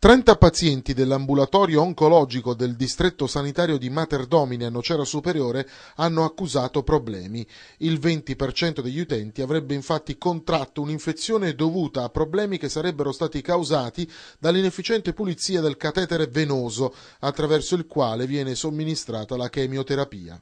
30 pazienti dell'ambulatorio oncologico del distretto sanitario di Mater Domini a Nocera Superiore hanno accusato problemi. Il 20% degli utenti avrebbe infatti contratto un'infezione dovuta a problemi che sarebbero stati causati dall'inefficiente pulizia del catetere venoso attraverso il quale viene somministrata la chemioterapia.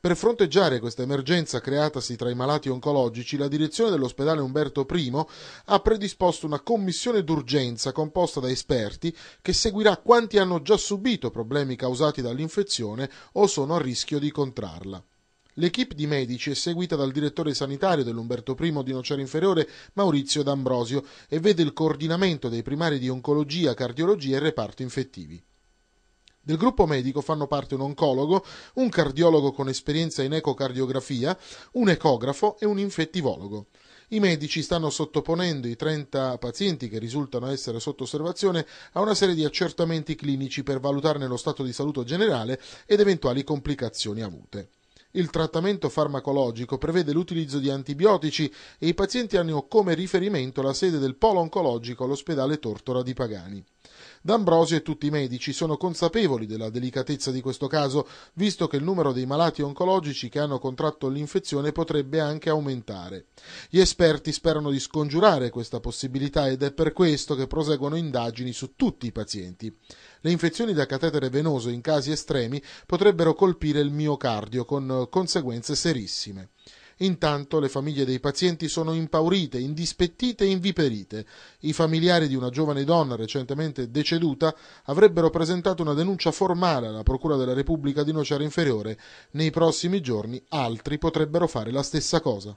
Per fronteggiare questa emergenza creatasi tra i malati oncologici, la direzione dell'ospedale Umberto I ha predisposto una commissione d'urgenza composta da esperti che seguirà quanti hanno già subito problemi causati dall'infezione o sono a rischio di contrarla. L'equipe di medici è seguita dal direttore sanitario dell'Umberto I di Nocera Inferiore, Maurizio D'Ambrosio, e vede il coordinamento dei primari di oncologia, cardiologia e reparto infettivi. Del gruppo medico fanno parte un oncologo, un cardiologo con esperienza in ecocardiografia, un ecografo e un infettivologo. I medici stanno sottoponendo i 30 pazienti che risultano essere sotto osservazione a una serie di accertamenti clinici per valutarne lo stato di salute generale ed eventuali complicazioni avute. Il trattamento farmacologico prevede l'utilizzo di antibiotici e i pazienti hanno come riferimento la sede del polo oncologico all'ospedale Tortora di Pagani. D'Ambrosio e tutti i medici sono consapevoli della delicatezza di questo caso, visto che il numero dei malati oncologici che hanno contratto l'infezione potrebbe anche aumentare. Gli esperti sperano di scongiurare questa possibilità ed è per questo che proseguono indagini su tutti i pazienti. Le infezioni da catetere venoso in casi estremi potrebbero colpire il miocardio con conseguenze serissime. Intanto le famiglie dei pazienti sono impaurite, indispettite e inviperite. I familiari di una giovane donna recentemente deceduta avrebbero presentato una denuncia formale alla Procura della Repubblica di Nocera Inferiore. Nei prossimi giorni altri potrebbero fare la stessa cosa.